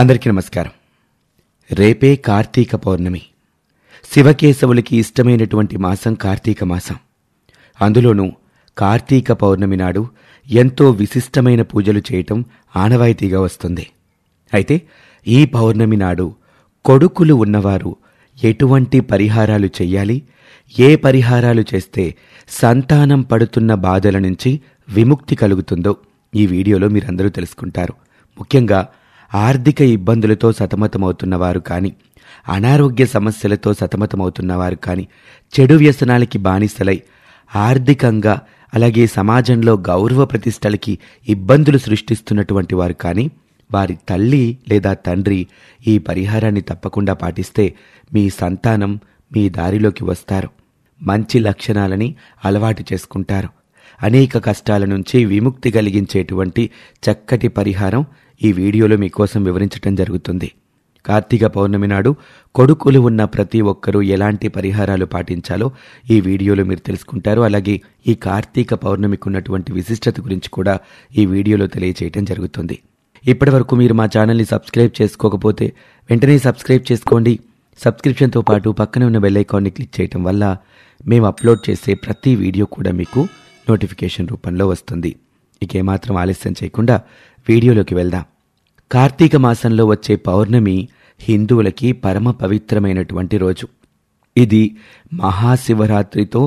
అందరికీ నమస్కారం రేపే కార్తీక పౌర్ణమి శివకేశవులకి ఇష్టమైనటువంటి మాసం కార్తీక మాసం అందులోనూ కార్తీక పౌర్ణమి నాడు ఎంతో విశిష్టమైన పూజలు చేయటం ఆనవాయితీగా వస్తుంది అయితే ఈ పౌర్ణమి నాడు కొడుకులు ఉన్నవారు ఎటువంటి పరిహారాలు చెయ్యాలి ఏ పరిహారాలు చేస్తే సంతానం పడుతున్న బాధల నుంచి విముక్తి కలుగుతుందో ఈ వీడియోలో మీరందరూ తెలుసుకుంటారు ముఖ్యంగా ఆర్థిక ఇబ్బందులతో సతమతమవుతున్నవారు కానీ అనారోగ్య సమస్యలతో సతమతమవుతున్నవారు కానీ చెడు వ్యసనాలకి బానిసలై ఆర్థికంగా అలాగే సమాజంలో గౌరవ ప్రతిష్టలకి ఇబ్బందులు సృష్టిస్తున్నటువంటి వారు కానీ వారి తల్లి లేదా తండ్రి ఈ పరిహారాన్ని తప్పకుండా పాటిస్తే మీ సంతానం మీ దారిలోకి వస్తారు మంచి లక్షణాలని అలవాటు చేసుకుంటారు అనేక కష్టాల నుంచి విముక్తి కలిగించేటువంటి చక్కటి పరిహారం ఈ వీడియోలో మీకోసం వివరించటం జరుగుతుంది కార్తీక పౌర్ణమి నాడు కొడుకులు ఉన్న ప్రతి ఒక్కరూ ఎలాంటి పరిహారాలు పాటించాలో ఈ వీడియోలో మీరు తెలుసుకుంటారు అలాగే ఈ కార్తీక పౌర్ణమికి ఉన్నటువంటి విశిష్టత గురించి కూడా ఈ వీడియోలో తెలియచేయటం జరుగుతుంది ఇప్పటి వరకు మీరు మా ఛానల్ని సబ్స్క్రైబ్ చేసుకోకపోతే వెంటనే సబ్స్క్రైబ్ చేసుకోండి సబ్స్క్రిప్షన్తో పాటు పక్కనే ఉన్న బెల్ ఐకాన్ని క్లిక్ చేయటం వల్ల మేము అప్లోడ్ చేసే ప్రతి వీడియో కూడా మీకు నోటిఫికేషన్ రూపంలో వస్తుంది ఇకేమాత్రం ఆలస్యం చేయకుండా వీడియోలోకి వెళ్దాం కార్తీక మాసంలో వచ్చే పౌర్ణమి హిందువులకి పరమ పవిత్రమైనటువంటి రోజు ఇది మహాశివరాత్రితో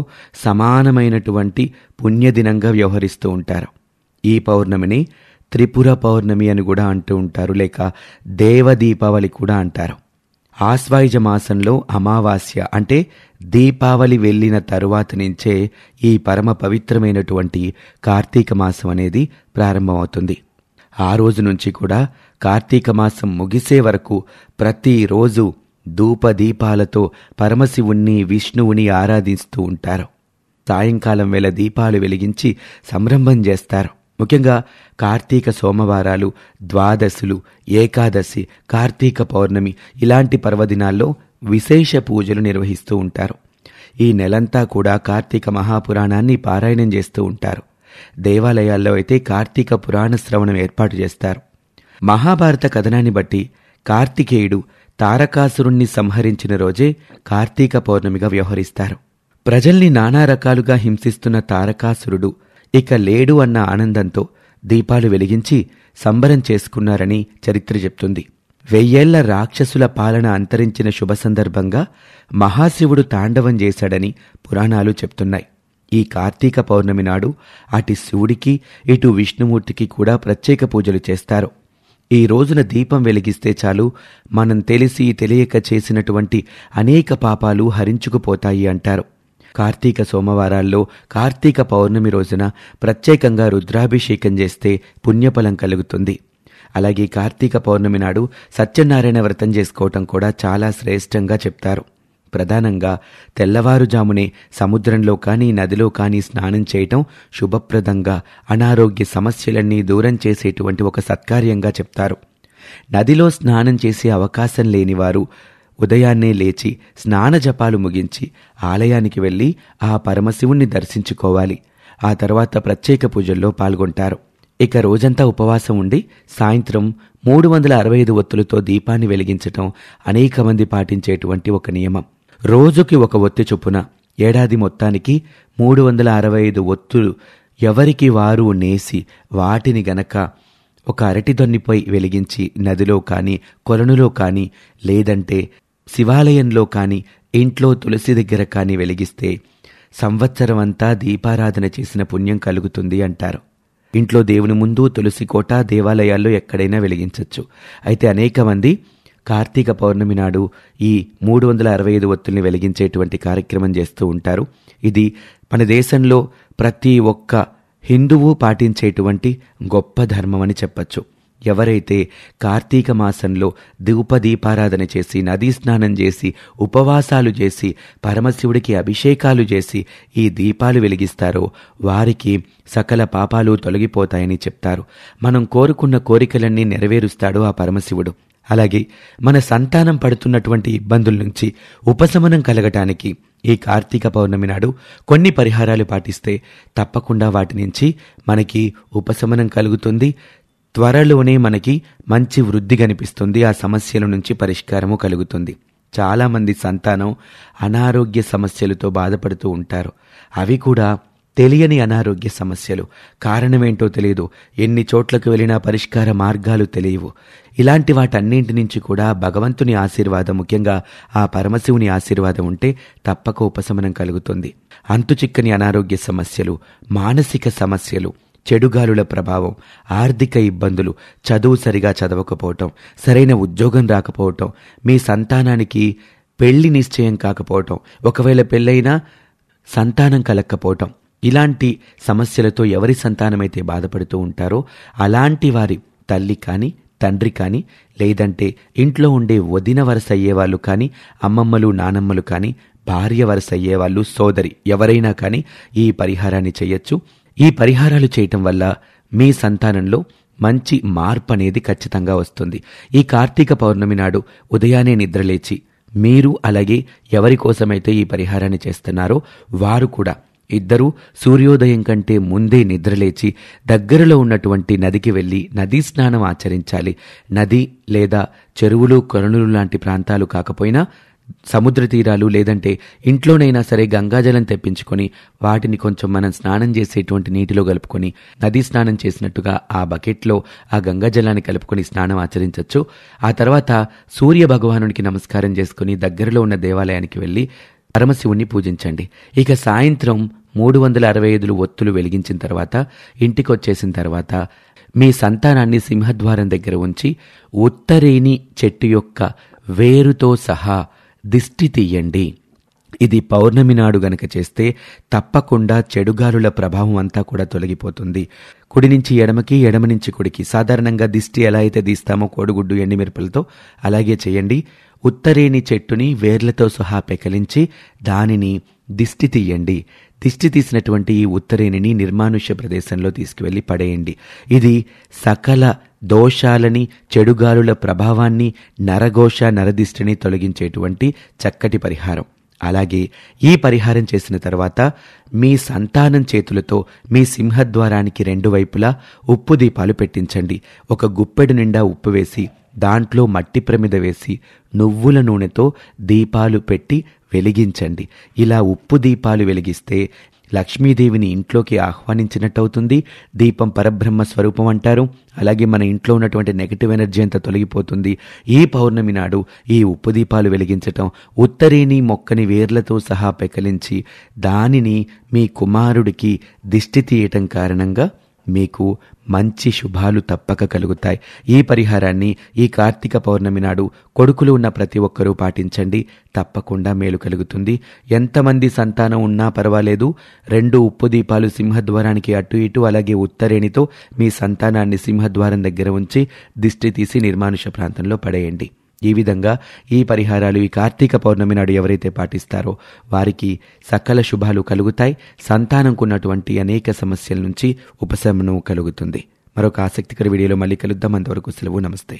సమానమైనటువంటి పుణ్యదినంగా వ్యవహరిస్తూ ఉంటారు ఈ పౌర్ణమిని త్రిపుర పౌర్ణమి అని కూడా అంటూ ఉంటారు లేక దేవ దీపావళి కూడా అంటారు ఆస్వాయుజ మాసంలో అమావాస్య అంటే దీపావళి వెళ్ళిన తరువాత నుంచే ఈ పరమ పవిత్రమైనటువంటి కార్తీక మాసం అనేది ప్రారంభమవుతుంది ఆ రోజు నుంచి కూడా కార్తీక మాసం ముగిసే వరకు ప్రతిరోజు దీపాలతో పరమశివుణ్ణి విష్ణువుని ఆరాధిస్తూ ఉంటారు సాయంకాలం వేళ దీపాలు వెలిగించి సంరంభం చేస్తారు ముఖ్యంగా కార్తీక సోమవారాలు ద్వాదశులు ఏకాదశి కార్తీక పౌర్ణమి ఇలాంటి పర్వదినాల్లో విశేష పూజలు నిర్వహిస్తూ ఉంటారు ఈ నెలంతా కూడా కార్తీక మహాపురాణాన్ని పారాయణం చేస్తూ ఉంటారు దేవాలయాల్లో అయితే కార్తీక పురాణ శ్రవణం ఏర్పాటు చేస్తారు మహాభారత కథనాన్ని బట్టి కార్తికేయుడు తారకాసురుణ్ణి సంహరించిన రోజే కార్తీక పౌర్ణమిగా వ్యవహరిస్తారు ప్రజల్ని నానా రకాలుగా హింసిస్తున్న తారకాసురుడు ఇక లేడు అన్న ఆనందంతో దీపాలు వెలిగించి సంబరం చేసుకున్నారని చరిత్ర చెప్తుంది వెయ్యేళ్ల రాక్షసుల పాలన అంతరించిన శుభ సందర్భంగా మహాశివుడు తాండవం చేశాడని పురాణాలు చెప్తున్నాయి ఈ కార్తీక పౌర్ణమి నాడు అటు శివుడికి ఇటు విష్ణుమూర్తికి కూడా ప్రత్యేక పూజలు చేస్తారు ఈ రోజున దీపం వెలిగిస్తే చాలు మనం తెలిసి తెలియక చేసినటువంటి అనేక పాపాలు హరించుకుపోతాయి అంటారు కార్తీక సోమవారాల్లో కార్తీక పౌర్ణమి రోజున ప్రత్యేకంగా రుద్రాభిషేకం చేస్తే పుణ్యఫలం కలుగుతుంది అలాగే కార్తీక పౌర్ణమి నాడు సత్యనారాయణ వ్రతం చేసుకోవటం కూడా చాలా శ్రేష్టంగా చెప్తారు ప్రధానంగా తెల్లవారుజామునే సముద్రంలో కానీ నదిలో కానీ స్నానం చేయటం శుభప్రదంగా అనారోగ్య సమస్యలన్నీ దూరం చేసేటువంటి ఒక సత్కార్యంగా చెప్తారు నదిలో స్నానం చేసే అవకాశం లేనివారు ఉదయాన్నే లేచి స్నాన జపాలు ముగించి ఆలయానికి వెళ్ళి ఆ పరమశివుణ్ణి దర్శించుకోవాలి ఆ తర్వాత ప్రత్యేక పూజల్లో పాల్గొంటారు ఇక రోజంతా ఉపవాసం ఉండి సాయంత్రం మూడు వందల అరవై ఐదు ఒత్తులతో దీపాన్ని వెలిగించటం అనేక మంది పాటించేటువంటి ఒక నియమం రోజుకి ఒక ఒత్తి చొప్పున ఏడాది మొత్తానికి మూడు వందల అరవై ఐదు ఒత్తులు ఎవరికి వారు నేసి వాటిని గనక ఒక అరటి దొన్నిపై వెలిగించి నదిలో కానీ కొలనులో కానీ లేదంటే శివాలయంలో కానీ ఇంట్లో తులసి దగ్గర కానీ వెలిగిస్తే సంవత్సరం అంతా దీపారాధన చేసిన పుణ్యం కలుగుతుంది అంటారు ఇంట్లో దేవుని ముందు తులసి కోట దేవాలయాల్లో ఎక్కడైనా వెలిగించవచ్చు అయితే అనేక మంది కార్తీక పౌర్ణమి నాడు ఈ మూడు వందల అరవై ఐదు ఒత్తుల్ని వెలిగించేటువంటి కార్యక్రమం చేస్తూ ఉంటారు ఇది మన దేశంలో ప్రతి ఒక్క హిందువు పాటించేటువంటి గొప్ప ధర్మం అని చెప్పచ్చు ఎవరైతే కార్తీక మాసంలో దీపారాధన చేసి నదీ స్నానం చేసి ఉపవాసాలు చేసి పరమశివుడికి అభిషేకాలు చేసి ఈ దీపాలు వెలిగిస్తారో వారికి సకల పాపాలు తొలగిపోతాయని చెప్తారు మనం కోరుకున్న కోరికలన్నీ నెరవేరుస్తాడు ఆ పరమశివుడు అలాగే మన సంతానం పడుతున్నటువంటి ఇబ్బందుల నుంచి ఉపశమనం కలగటానికి ఈ కార్తీక పౌర్ణమి నాడు కొన్ని పరిహారాలు పాటిస్తే తప్పకుండా వాటి నుంచి మనకి ఉపశమనం కలుగుతుంది త్వరలోనే మనకి మంచి వృద్ధి కనిపిస్తుంది ఆ సమస్యల నుంచి పరిష్కారము కలుగుతుంది చాలామంది సంతానం అనారోగ్య సమస్యలతో బాధపడుతూ ఉంటారు అవి కూడా తెలియని అనారోగ్య సమస్యలు కారణమేంటో తెలియదు ఎన్ని చోట్లకు వెళ్ళినా పరిష్కార మార్గాలు తెలియవు ఇలాంటి వాటన్నింటి నుంచి కూడా భగవంతుని ఆశీర్వాదం ముఖ్యంగా ఆ పరమశివుని ఆశీర్వాదం ఉంటే తప్పక ఉపశమనం కలుగుతుంది అంతుచిక్కని అనారోగ్య సమస్యలు మానసిక సమస్యలు చెడుగాలుల ప్రభావం ఆర్థిక ఇబ్బందులు చదువు సరిగా చదవకపోవటం సరైన ఉద్యోగం రాకపోవటం మీ సంతానానికి పెళ్లి నిశ్చయం కాకపోవటం ఒకవేళ పెళ్ళైనా సంతానం కలక్కపోవటం ఇలాంటి సమస్యలతో ఎవరి సంతానమైతే బాధపడుతూ ఉంటారో అలాంటి వారి తల్లి కానీ తండ్రి కానీ లేదంటే ఇంట్లో ఉండే వదిన వరస అయ్యేవాళ్ళు కానీ అమ్మమ్మలు నానమ్మలు కానీ భార్య వరస అయ్యేవాళ్ళు సోదరి ఎవరైనా కానీ ఈ పరిహారాన్ని చేయొచ్చు ఈ పరిహారాలు చేయటం వల్ల మీ సంతానంలో మంచి మార్పు అనేది ఖచ్చితంగా వస్తుంది ఈ కార్తీక పౌర్ణమి నాడు ఉదయానే నిద్రలేచి మీరు అలాగే ఎవరి కోసమైతే ఈ పరిహారాన్ని చేస్తున్నారో వారు కూడా ఇద్దరూ సూర్యోదయం కంటే ముందే నిద్రలేచి దగ్గరలో ఉన్నటువంటి నదికి వెళ్ళి నదీ స్నానం ఆచరించాలి నది లేదా చెరువులు కొరణులు లాంటి ప్రాంతాలు కాకపోయినా సముద్ర తీరాలు లేదంటే ఇంట్లోనైనా సరే గంగాజలం తెప్పించుకొని వాటిని కొంచెం మనం స్నానం చేసేటువంటి నీటిలో కలుపుకొని నదీ స్నానం చేసినట్టుగా ఆ బకెట్లో ఆ గంగాజలాన్ని కలుపుకొని స్నానం ఆచరించవచ్చు ఆ తర్వాత సూర్య భగవానునికి నమస్కారం చేసుకుని దగ్గరలో ఉన్న దేవాలయానికి వెళ్ళి పరమశివుణ్ణి పూజించండి ఇక సాయంత్రం మూడు వందల అరవై ఐదులు ఒత్తులు వెలిగించిన తర్వాత ఇంటికొచ్చేసిన తర్వాత మీ సంతానాన్ని సింహద్వారం దగ్గర ఉంచి ఉత్తరేణి చెట్టు యొక్క వేరుతో సహా దిష్టి తీయండి ఇది పౌర్ణమి నాడు గనక చేస్తే తప్పకుండా చెడుగాలుల ప్రభావం అంతా కూడా తొలగిపోతుంది కుడి నుంచి ఎడమకి ఎడమ నుంచి కుడికి సాధారణంగా దిష్టి ఎలా అయితే తీస్తామో కోడిగుడ్డు ఎండిమిరపలతో అలాగే చేయండి ఉత్తరేణి చెట్టుని వేర్లతో సహా పెకలించి దానిని దిష్టి తీయండి తిష్టి తీసినటువంటి ఈ ఉత్తరేణిని నిర్మానుష్య ప్రదేశంలో తీసుకువెళ్లి పడేయండి ఇది సకల దోషాలని చెడుగాలుల ప్రభావాన్ని నరఘోష నరదిష్టిని తొలగించేటువంటి చక్కటి పరిహారం అలాగే ఈ పరిహారం చేసిన తర్వాత మీ సంతానం చేతులతో మీ సింహద్వారానికి రెండు వైపులా ఉప్పు దీపాలు పెట్టించండి ఒక గుప్పెడు నిండా ఉప్పు వేసి దాంట్లో మట్టి ప్రమిద వేసి నువ్వుల నూనెతో దీపాలు పెట్టి వెలిగించండి ఇలా ఉప్పు దీపాలు వెలిగిస్తే లక్ష్మీదేవిని ఇంట్లోకి ఆహ్వానించినట్టు అవుతుంది దీపం పరబ్రహ్మ స్వరూపం అంటారు అలాగే మన ఇంట్లో ఉన్నటువంటి నెగిటివ్ ఎనర్జీ అంతా తొలగిపోతుంది ఈ పౌర్ణమి నాడు ఈ ఉప్పు దీపాలు వెలిగించటం ఉత్తరేణి మొక్కని వేర్లతో సహా పెకలించి దానిని మీ కుమారుడికి దిష్టి తీయటం కారణంగా మీకు మంచి శుభాలు తప్పక కలుగుతాయి ఈ పరిహారాన్ని ఈ కార్తీక పౌర్ణమి నాడు కొడుకులు ఉన్న ప్రతి ఒక్కరూ పాటించండి తప్పకుండా మేలు కలుగుతుంది ఎంతమంది సంతానం ఉన్నా పర్వాలేదు రెండు ఉప్పు దీపాలు సింహద్వారానికి అటు ఇటు అలాగే ఉత్తరేణితో మీ సంతానాన్ని సింహద్వారం దగ్గర ఉంచి దిష్టి తీసి నిర్మానుష ప్రాంతంలో పడేయండి ఈ విధంగా ఈ పరిహారాలు ఈ కార్తీక పౌర్ణమి నాడు ఎవరైతే పాటిస్తారో వారికి సకల శుభాలు కలుగుతాయి సంతానంకున్నటువంటి అనేక సమస్యల నుంచి ఉపశమనం కలుగుతుంది మరొక ఆసక్తికర వీడియోలో మళ్ళీ కలుద్దాం అంతవరకు సెలవు నమస్తే